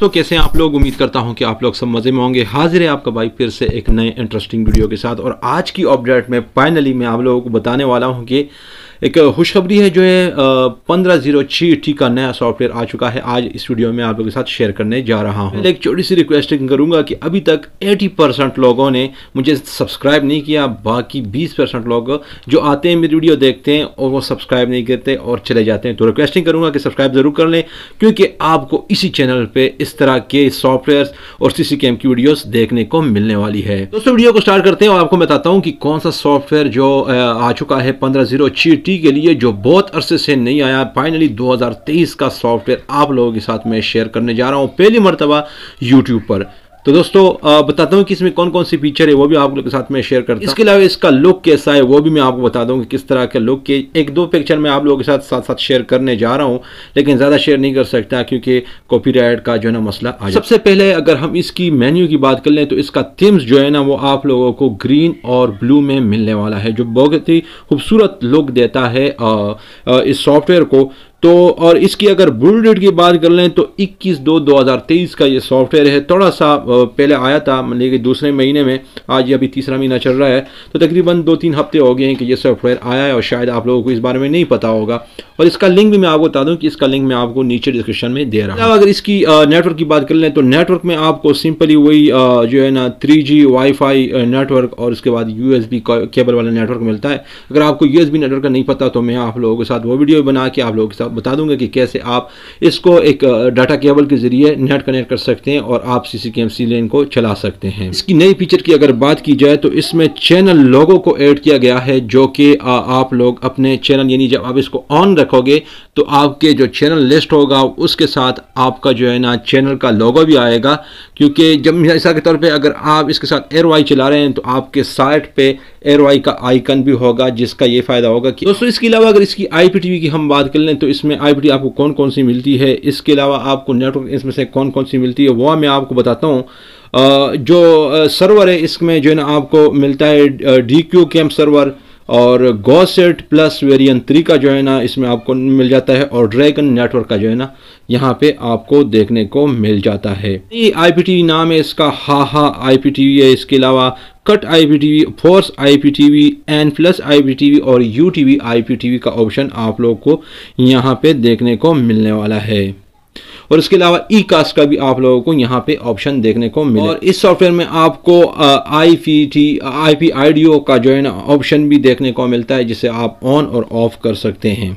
तो कैसे आप लोग उम्मीद करता हूं कि आप लोग सब मज़े में होंगे हाजिर है आपका भाई फिर से एक नए इंटरेस्टिंग वीडियो के साथ और आज की अपडेट में फाइनली मैं आप लोगों को बताने वाला हूं कि एक खुशखबरी है जो है पंद्रह जीरो छः टी का नया सॉफ्टवेयर आ चुका है आज इस वीडियो में आप लोगों के साथ शेयर करने जा रहा हूँ एक छोटी सी रिक्वेस्टिंग करूँगा कि अभी तक 80 परसेंट लोगों ने मुझे सब्सक्राइब नहीं किया बाकी 20 परसेंट लोग जो आते हैं मेरी वीडियो देखते हैं और वो सब्सक्राइब नहीं करते और चले जाते हैं तो रिक्वेस्टिंग करूँगा कि सब्सक्राइब ज़रूर कर लें क्योंकि आपको इसी चैनल पर इस तरह के सॉफ्टवेयर और सी सी की वीडियोज़ देखने को मिलने वाली है दोस्तों वीडियो को स्टार्ट करते हैं और आपको बताता हूँ कि कौन सा सॉफ्टवेयर जो आ चुका है पंद्रह जीरो निफ्टी के लिए जो बहुत अरसे से नहीं आया फाइनली 2023 का सॉफ्टवेयर आप लोगों के साथ मैं शेयर करने जा रहा हूँ पहली मरतबा यूट्यूब पर तो दोस्तों बताता हूँ कि इसमें कौन कौन सी फीचर है वो भी आप लोग के साथ में शेयर करता हूँ इसके अलावा इसका लुक कैसा है वो भी मैं आपको बता दूँ कि किस तरह का लुक के एक दो पिक्चर मैं आप लोगों के साथ साथ साथ शेयर करने जा रहा हूँ लेकिन ज़्यादा शेयर नहीं कर सकता क्योंकि कॉपी का जो है ना मसला आ सबसे पहले अगर हम इसकी मेन्यू की बात कर लें तो इसका थीम्स जो है ना वो आप लोगों को ग्रीन और ब्लू में मिलने वाला है जो बहुत ही खूबसूरत लुक देता है इस सॉफ्टवेयर को तो और इसकी अगर बुल डेट की बात कर लें तो 21 दो 2023 का ये सॉफ्टवेयर है थोड़ा सा पहले आया था मतलब कि दूसरे महीने में आज ये अभी तीसरा महीना चल रहा है तो तकरीबन दो तीन हफ्ते हो गए हैं कि ये सॉफ्टवेयर आया है और शायद आप लोगों को इस बारे में नहीं पता होगा और इसका लिंक भी मैं आपको बता दूँ कि इसका लिंक मैं आपको नीचे डिस्क्रिप्शन में दे रहा हूँ अगर इसकी नेटवर्क की बात कर लें तो नेटवर्क में आपको सिंपली वही जो है ना थ्री जी नेटवर्क और उसके बाद यू केबल वाला नेटवर्क मिलता है अगर आपको यू नेटवर्क का नहीं पता तो मैं आप लोगों के साथ वो वीडियो बना के आप लोगों के साथ बता दूंगा कि कैसे आप इसको एक डाटा केबल के ज़रिए नेट कनेक्ट कर सकते हैं और आप सी सी के एम सी लेन को चला सकते हैं इसकी नई फीचर की अगर बात की जाए तो इसमें चैनल लोगों को ऐड किया गया है जो कि आप लोग अपने चैनल यानी जब आप इसको ऑन रखोगे तो आपके जो चैनल लिस्ट होगा उसके साथ आपका जो है ना चैनल का लोगो भी आएगा क्योंकि जब मिसाल के तौर पर अगर आप इसके साथ एयर वाई चला रहे हैं तो आपके साइट पे एयर वाई का आइकन भी होगा जिसका ये फ़ायदा होगा कि दोस्तों इसके अलावा अगर इसकी आई पी टी वी की हम बात कर लें तो इसमें आईबीटी आपको कौन कौन सी मिलती है इसके अलावा आपको नेटवर्क इसमें से कौन कौन सी मिलती है वह मैं आपको बताता हूँ जो सर्वर है इसमें जो है ना आपको मिलता है डी क्यू सर्वर और गोसेट प्लस वेरियंट थ्री का जो है ना इसमें आपको मिल जाता है और ड्रैगन नेटवर्क का जो है ना यहाँ पे आपको देखने को मिल जाता है आईपीटीवी नाम है इसका हा हा आईपीटीवी है इसके अलावा कट IPTV force IPTV N plus IPTV और यूटीवी आईपीटीवी का ऑप्शन आप लोग को यहाँ पे देखने को मिलने वाला है और इसके अलावा ई कास्ट का भी आप लोगों को यहाँ पे ऑप्शन देखने को मिले और इस सॉफ्टवेयर में आपको I P T I P I D O का जो है ना ऑप्शन भी देखने को मिलता है जिसे आप ऑन और ऑफ कर सकते हैं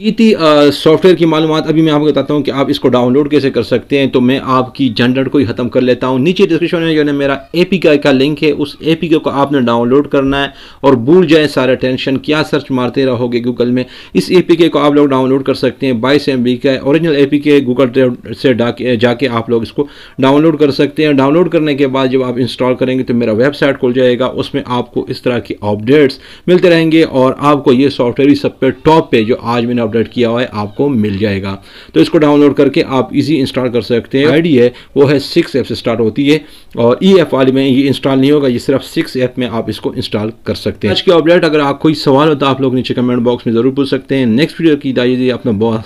ये थी सॉफ्टवेयर की मालूम अभी मैं आपको बताता हूँ कि आप इसको डाउनलोड कैसे कर सकते हैं तो मैं आपकी जनरेट को ही ख़त्म कर लेता हूँ नीचे डिस्क्रिप्शन में जो है मेरा ए पी का, का लिंक है उस ए पी को आपने डाउनलोड करना है और भूल जाए सारा टेंशन क्या सर्च मारते रहोगे गूगल में इस ए पी को आप लोग डाउनलोड कर सकते हैं बाईस एम बी का original A P K Google से जाके आप लोग इसको डाउनलोड कर सकते हैं डाउनलोड करने के बाद जब आप इंस्टॉल करेंगे तो मेरा वेबसाइट खुल जाएगा उसमें आपको इस तरह के अपडेट्स मिलते रहेंगे और आपको ये सॉफ्टवेयर ही सब पे टॉप पे जो आज मैंने अपडेट किया हुआ है आपको मिल जाएगा तो इसको डाउनलोड करके आप इजी इंस्टॉल कर सकते हैं आईडी है वो है सिक्स ऐप से स्टार्ट होती है और ई e एफ वाली में ये इंस्टॉल नहीं होगा ये सिर्फ सिक्स ऐप में आप इसको इंस्टॉल कर सकते हैं आज के अपडेट अगर आप कोई सवाल होता तो आप लोग नीचे कमेंट बॉक्स में ज़रूर पूछ सकते हैं नेक्स्ट वीडियो की दाइए अपना बहुत